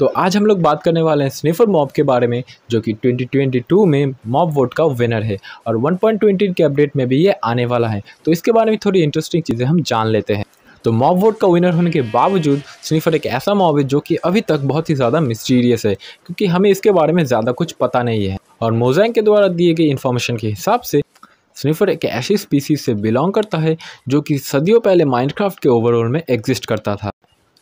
तो आज हम लोग बात करने वाले हैं स्नीफर मॉब के बारे में जो कि 2022 में मॉब वोट का विनर है और 1.20 के अपडेट में भी ये आने वाला है तो इसके बारे में थोड़ी इंटरेस्टिंग चीज़ें हम जान लेते हैं तो मॉब वोट का विनर होने के बावजूद स्नीफर एक ऐसा मॉब है जो कि अभी तक बहुत ही ज़्यादा मिस्टीरियस है क्योंकि हमें इसके बारे में ज़्यादा कुछ पता नहीं है और मोजैंग के द्वारा दिए गए इन्फॉर्मेशन के हिसाब से स्निफर एक ऐसी स्पीसीज से बिलोंग करता है जो कि सदियों पहले माइनक्राफ्ट के ओवरऑल में एग्जिस्ट करता था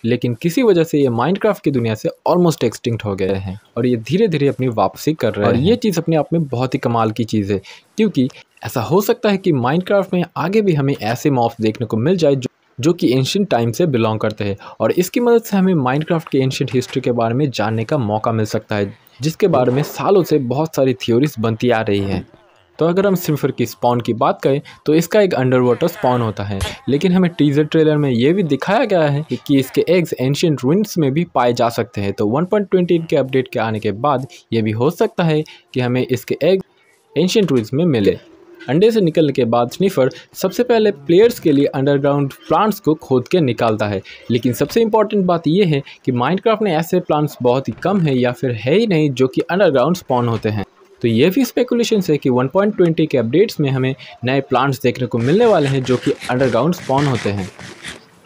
लेकिन किसी वजह से ये माइनक्राफ्ट की दुनिया से ऑलमोस्ट एक्सटिंक्ट हो गए हैं और ये धीरे धीरे अपनी वापसी कर रहे हैं और ये चीज़ अपने आप में बहुत ही कमाल की चीज़ है क्योंकि ऐसा हो सकता है कि माइनक्राफ्ट में आगे भी हमें ऐसे मॉफ्स देखने को मिल जाए जो जो कि एंशियट टाइम से बिलोंग करते हैं और इसकी मदद से हमें क्राफ्ट की एंशियट हिस्ट्री के बारे में जानने का मौका मिल सकता है जिसके बारे में सालों से बहुत सारी थ्योरीज बनती आ रही हैं तो अगर हम सिफ़र की स्पॉन की बात करें तो इसका एक अंडर वाटर स्पॉन होता है लेकिन हमें टीजर ट्रेलर में यह भी दिखाया गया है कि इसके एग्स एंशियंट रूइंस में भी पाए जा सकते हैं तो 1.28 के अपडेट के आने के बाद यह भी हो सकता है कि हमें इसके एग्स एंशियंट रूइंस में मिले अंडे से निकलने के बाद स्निफर सबसे पहले प्लेयर्स के लिए अंडरग्राउंड प्लांट्स को खोद के निकालता है लेकिन सबसे इंपॉर्टेंट बात यह है कि माइनक्राफ्ट में ऐसे प्लांट्स बहुत ही कम है या फिर है ही नहीं जो कि अंडरग्राउंड स्पॉन होते हैं तो ये भी स्पेकुलेशन है कि 1.20 के अपडेट्स में हमें नए प्लांट्स देखने को मिलने वाले हैं जो कि अंडरग्राउंड स्पॉन होते हैं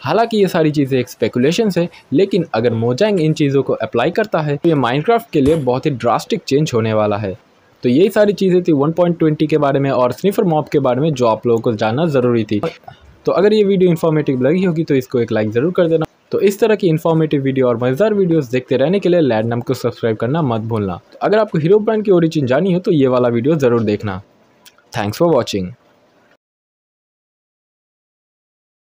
हालांकि ये सारी चीज़ें एक स्पेकुलेशन है लेकिन अगर मोजैंग इन चीज़ों को अप्लाई करता है तो ये माइनक्राफ्ट के लिए बहुत ही ड्रास्टिक चेंज होने वाला है तो यही सारी चीज़ें थी 1.20 के बारे में और स्निफर मॉप के बारे में जो आप लोगों को जानना ज़रूरी थी तो अगर ये वीडियो इन्फॉर्मेटिव लगी होगी तो इसको एक लाइक ज़रूर कर देना तो इस तरह की इन्फॉर्मेटिव वीडियो और मज़ेदार वीडियोस देखते रहने के लिए लैडनम को सब्सक्राइब करना मत भूलना तो अगर आपको हीरो ब्रांड की ओरिजिन जानी हो तो ये वाला वीडियो ज़रूर देखना थैंक्स फॉर वॉचिंग